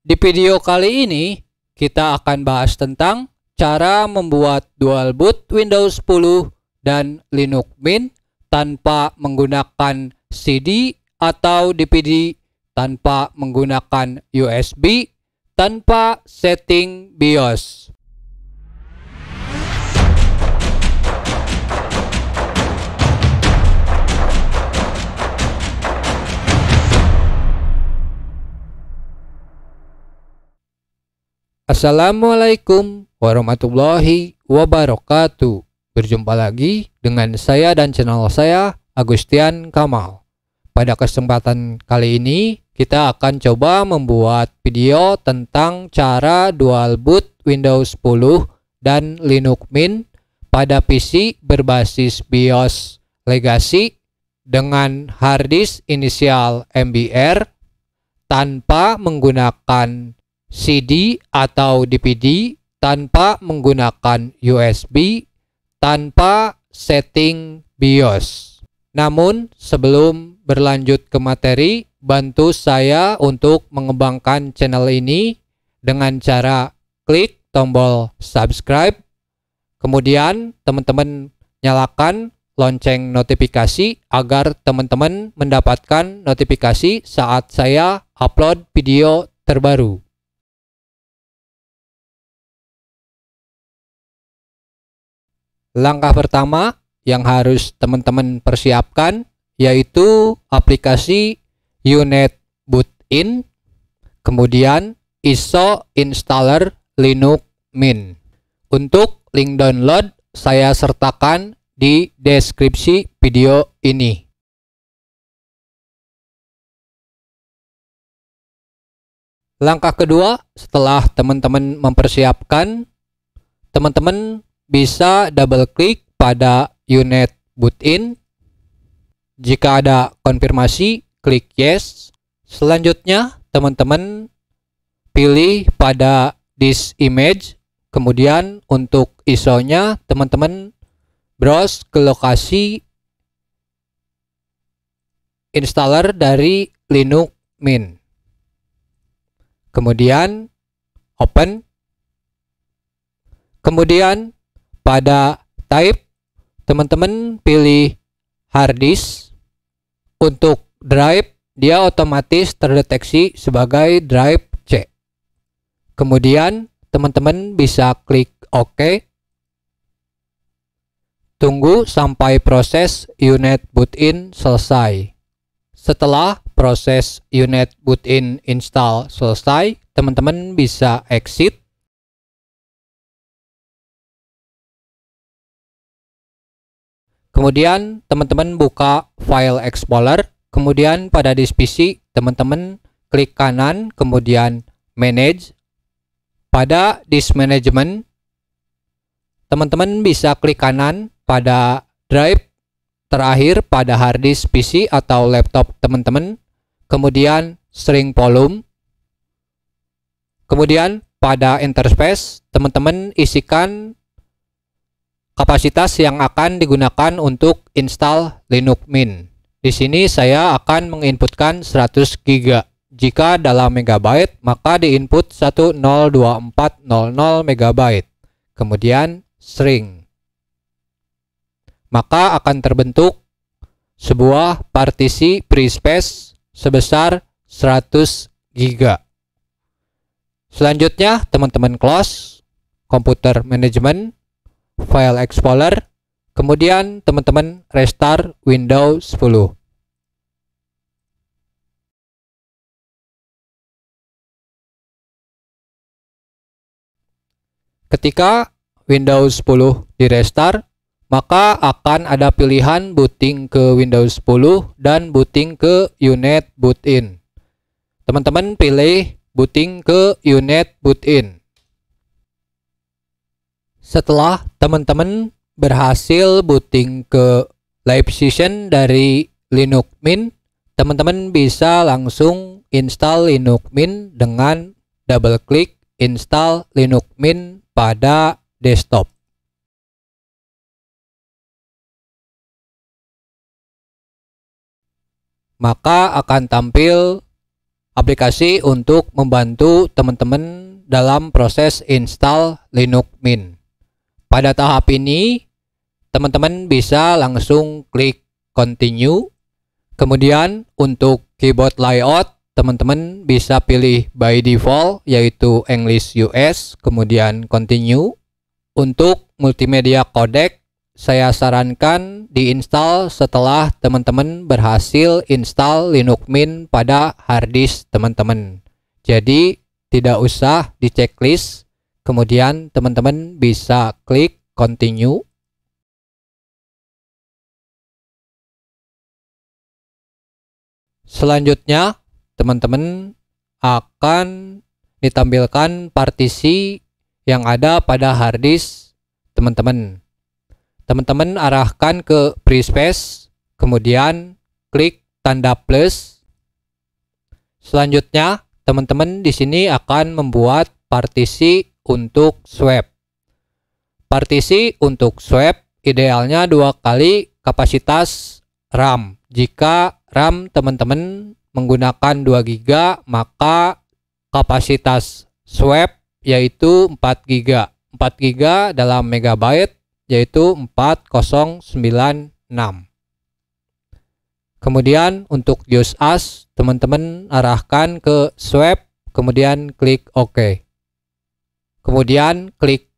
Di video kali ini, kita akan bahas tentang cara membuat dual boot Windows 10 dan Linux Mint tanpa menggunakan CD atau DVD, tanpa menggunakan USB, tanpa setting BIOS. Assalamualaikum warahmatullahi wabarakatuh. Berjumpa lagi dengan saya dan channel saya Agustian Kamal. Pada kesempatan kali ini kita akan coba membuat video tentang cara dual boot Windows 10 dan Linux Mint pada PC berbasis BIOS legacy dengan harddisk inisial MBR tanpa menggunakan CD atau DVD tanpa menggunakan USB tanpa setting BIOS. Namun sebelum berlanjut ke materi, bantu saya untuk mengembangkan channel ini dengan cara klik tombol subscribe. Kemudian teman-teman nyalakan lonceng notifikasi agar teman-teman mendapatkan notifikasi saat saya upload video terbaru. Langkah pertama yang harus teman-teman persiapkan yaitu aplikasi unit Boot-in, kemudian ISO Installer Linux Mint. Untuk link download saya sertakan di deskripsi video ini. Langkah kedua setelah teman-teman mempersiapkan, teman-teman bisa double klik pada unit boot in Jika ada konfirmasi, klik yes. Selanjutnya, teman-teman pilih pada this image. Kemudian untuk ISO-nya, teman-teman browse ke lokasi installer dari Linux Mint. Kemudian open. Kemudian pada type, teman-teman pilih hard disk. Untuk drive, dia otomatis terdeteksi sebagai drive C. Kemudian, teman-teman bisa klik OK. Tunggu sampai proses unit boot-in selesai. Setelah proses unit boot-in install selesai, teman-teman bisa exit Kemudian teman-teman buka file Explorer, kemudian pada disk PC teman-teman klik kanan, kemudian manage. Pada disk management teman-teman bisa klik kanan pada drive terakhir pada hard disk PC atau laptop teman-teman, kemudian string volume, kemudian pada interspace teman-teman isikan kapasitas yang akan digunakan untuk install Linux Mint. Di sini saya akan menginputkan 100 GB. Jika dalam megabyte, maka diinput 102400 megabyte. Kemudian string. Maka akan terbentuk sebuah partisi free space sebesar 100 GB. Selanjutnya, teman-teman close komputer management File Explorer, kemudian teman-teman restart Windows 10. Ketika Windows 10 di restart, maka akan ada pilihan booting ke Windows 10 dan booting ke unit boot-in. Teman-teman pilih booting ke unit boot-in setelah teman-teman berhasil booting ke live session dari Linux Mint, teman-teman bisa langsung install Linux Mint dengan double klik install Linux Mint pada desktop. Maka akan tampil aplikasi untuk membantu teman-teman dalam proses install Linux Mint. Pada tahap ini, teman-teman bisa langsung klik continue. Kemudian untuk keyboard layout, teman-teman bisa pilih by default yaitu English US, kemudian continue. Untuk multimedia codec, saya sarankan diinstal setelah teman-teman berhasil install Linux Mint pada harddisk teman-teman. Jadi, tidak usah di checklist Kemudian teman-teman bisa klik continue. Selanjutnya, teman-teman akan ditampilkan partisi yang ada pada harddisk teman-teman. Teman-teman arahkan ke free space, kemudian klik tanda plus. Selanjutnya, teman-teman di sini akan membuat partisi untuk swap Partisi untuk swap idealnya dua kali kapasitas RAM. Jika RAM teman-teman menggunakan 2 GB, maka kapasitas swap yaitu 4 GB. 4 GB dalam megabyte yaitu 4096. Kemudian untuk use as, teman-teman arahkan ke swap kemudian klik OK. Kemudian klik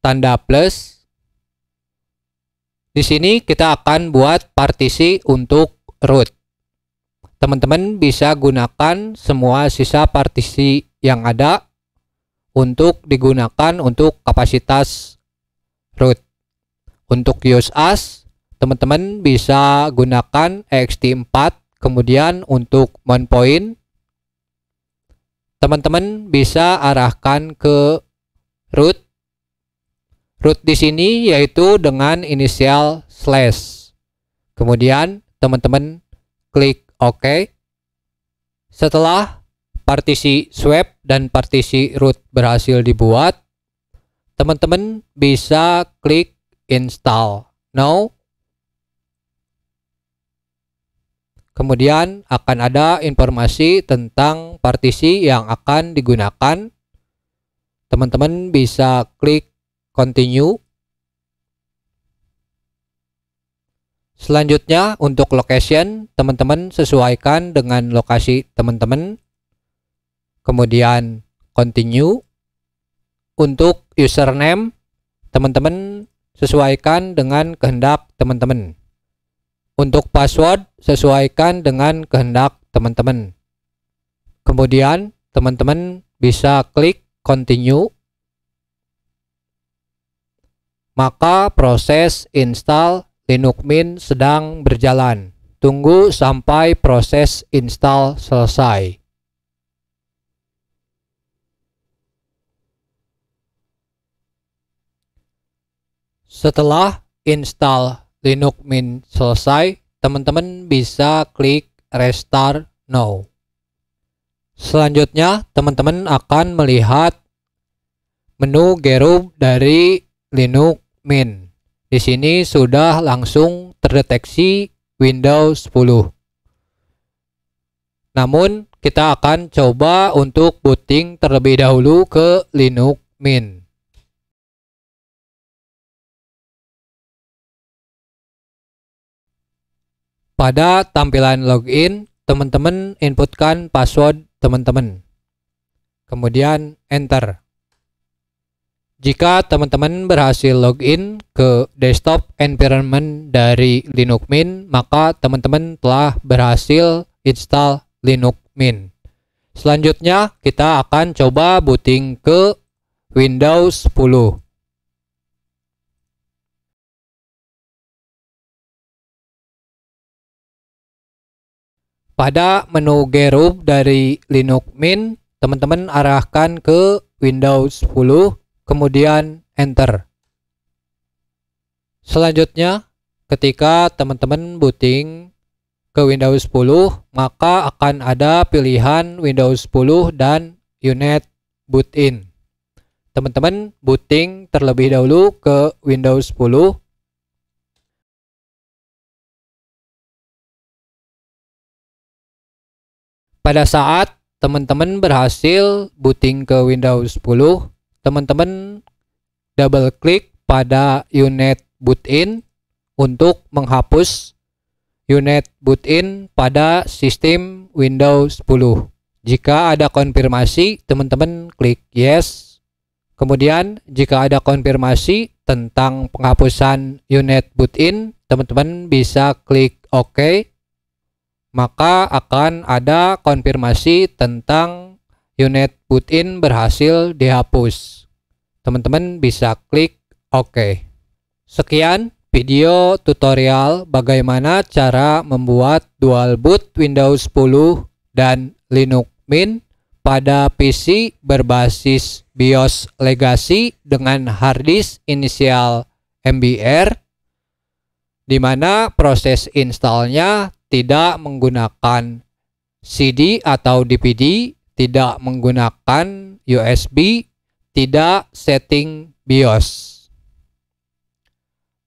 tanda plus. Di sini kita akan buat partisi untuk root. Teman-teman bisa gunakan semua sisa partisi yang ada untuk digunakan untuk kapasitas root. Untuk use as, teman-teman bisa gunakan ext4 kemudian untuk mount point teman-teman bisa arahkan ke root. Root di sini yaitu dengan inisial slash. Kemudian teman-teman klik OK. Setelah partisi swap dan partisi root berhasil dibuat, teman-teman bisa klik install. Now, Kemudian akan ada informasi tentang partisi yang akan digunakan. Teman-teman bisa klik continue. Selanjutnya untuk location, teman-teman sesuaikan dengan lokasi teman-teman. Kemudian continue. Untuk username, teman-teman sesuaikan dengan kehendak teman-teman. Untuk password, sesuaikan dengan kehendak teman-teman. Kemudian, teman-teman bisa klik continue. Maka proses install Linux Mint sedang berjalan. Tunggu sampai proses install selesai. Setelah install Linux Mint selesai, teman-teman bisa klik Restart Now. Selanjutnya, teman-teman akan melihat menu Gerub dari Linux Mint. Di sini sudah langsung terdeteksi Windows 10. Namun, kita akan coba untuk booting terlebih dahulu ke Linux Mint. Pada tampilan login, teman-teman inputkan password teman-teman. Kemudian enter. Jika teman-teman berhasil login ke desktop environment dari Linux Mint, maka teman-teman telah berhasil install Linux Mint. Selanjutnya, kita akan coba booting ke Windows 10. pada menu Gerob dari Linux Mint, teman-teman arahkan ke Windows 10, kemudian Enter. Selanjutnya, ketika teman-teman booting ke Windows 10, maka akan ada pilihan Windows 10 dan unit boot-in. Teman-teman booting terlebih dahulu ke Windows 10, pada saat teman-teman berhasil booting ke Windows 10, teman-teman double klik pada unit boot-in untuk menghapus unit boot-in pada sistem Windows 10. Jika ada konfirmasi, teman-teman klik yes. Kemudian, jika ada konfirmasi tentang penghapusan unit boot-in, teman-teman bisa klik OK maka akan ada konfirmasi tentang unit putin in berhasil dihapus. Teman-teman bisa klik OK. Sekian video tutorial bagaimana cara membuat dual boot Windows 10 dan Linux Mint pada PC berbasis BIOS legacy dengan harddisk inisial MBR di mana proses installnya tidak menggunakan CD atau DVD, tidak menggunakan USB, tidak setting BIOS.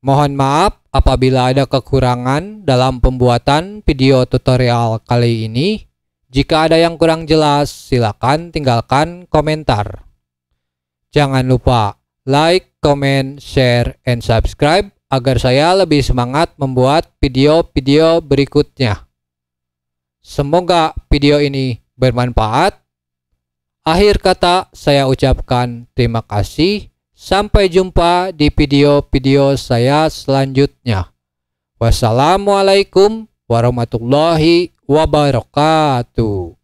Mohon maaf apabila ada kekurangan dalam pembuatan video tutorial kali ini. Jika ada yang kurang jelas, silakan tinggalkan komentar. Jangan lupa like, comment, share, and subscribe agar saya lebih semangat membuat video-video berikutnya. Semoga video ini bermanfaat. Akhir kata saya ucapkan terima kasih. Sampai jumpa di video-video saya selanjutnya. Wassalamualaikum warahmatullahi wabarakatuh.